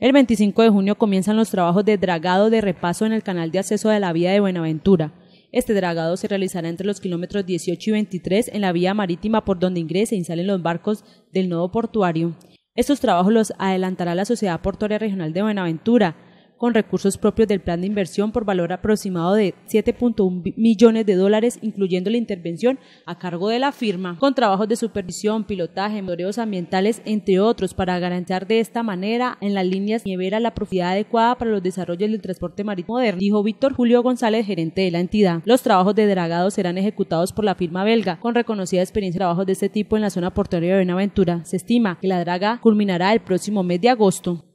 El 25 de junio comienzan los trabajos de dragado de repaso en el canal de acceso de la vía de Buenaventura. Este dragado se realizará entre los kilómetros 18 y 23 en la vía marítima por donde ingresen e y salen los barcos del nodo portuario. Estos trabajos los adelantará la Sociedad Portuaria Regional de Buenaventura, con recursos propios del plan de inversión por valor aproximado de 7.1 millones de dólares, incluyendo la intervención a cargo de la firma, con trabajos de supervisión, pilotaje, monitoreos ambientales, entre otros, para garantizar de esta manera en las líneas nievera la profundidad adecuada para los desarrollos del transporte marítimo moderno, dijo Víctor Julio González, gerente de la entidad. Los trabajos de dragado serán ejecutados por la firma belga, con reconocida experiencia de trabajos de este tipo en la zona portuaria de Buenaventura. Se estima que la draga culminará el próximo mes de agosto.